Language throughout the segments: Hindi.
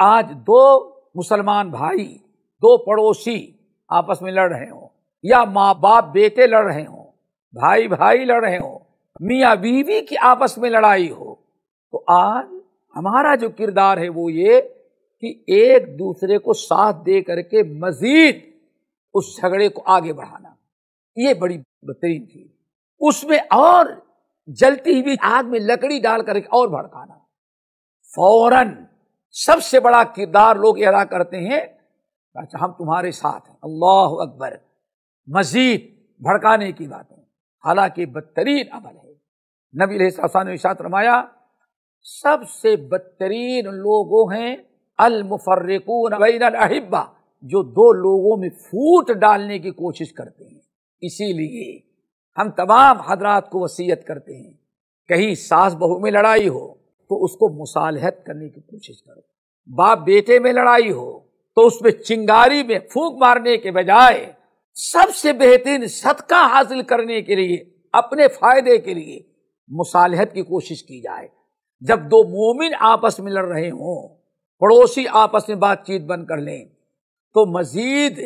आज दो मुसलमान भाई दो पड़ोसी आपस में लड़ रहे हों या माँ बाप बेटे लड़ रहे हों भाई भाई लड़ रहे हों मियाँ बीवी की आपस में लड़ाई हो तो आज हमारा जो किरदार है वो ये कि एक दूसरे को साथ दे करके मजीद उस झगड़े को आगे बढ़ाना ये बड़ी बेहतरीन चीज उसमें और जलती हुई आग में लकड़ी डाल करके और भड़काना फौरन सबसे बड़ा किरदार लोग अदा करते हैं अच्छा हम तुम्हारे साथ हैं अल्लाह अकबर मजीद भड़काने की बातें हालांकि बदतरीन अमल है नबी ने रमाया सबसे बदतरीन लोगों हैं अलमुफर्रकून अहिब्बा जो दो लोगों में फूट डालने की कोशिश करते हैं इसीलिए हम तमाम हजरात को वसीयत करते हैं कहीं सास बहू में लड़ाई हो तो उसको मुसालहत करने की कोशिश करो बाप बेटे में लड़ाई हो तो उसमें चिंगारी में फूक मारने के बजाय सबसे बेहतरीन सदका हासिल करने के लिए अपने फायदे के लिए मुसालहत की कोशिश की जाए जब दो मोमिन आपस में लड़ रहे हों पड़ोसी आपस में बातचीत बंद कर लें तो मजीद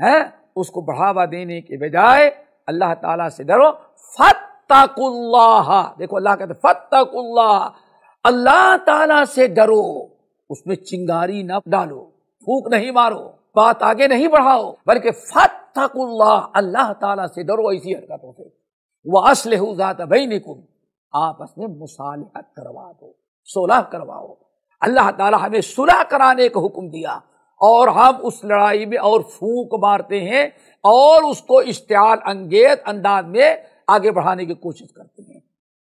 है उसको बढ़ावा देने के बजाय अल्लाह ताला से डरो फतकुल्लाह देखो अल्लाह कहते फतकुल्लाह अल्लाह ताला से डरो उसमें चिंगारी ना डालो फूक नहीं मारो बात आगे नहीं बढ़ाओ बल्कि फतकुल्लाह अल्लाह ताला से डरो ऐसी हरकतों से वह असलह जात बहनिकुम आपस में मुसालहत करवा दो सोलह करवाओ अल्लाह ताला हमें सुलह कराने का हुक्म दिया और हम उस लड़ाई में और फूक मारते हैं और उसको इश्तियाल अंगेज अंदाज में आगे बढ़ाने की कोशिश करते हैं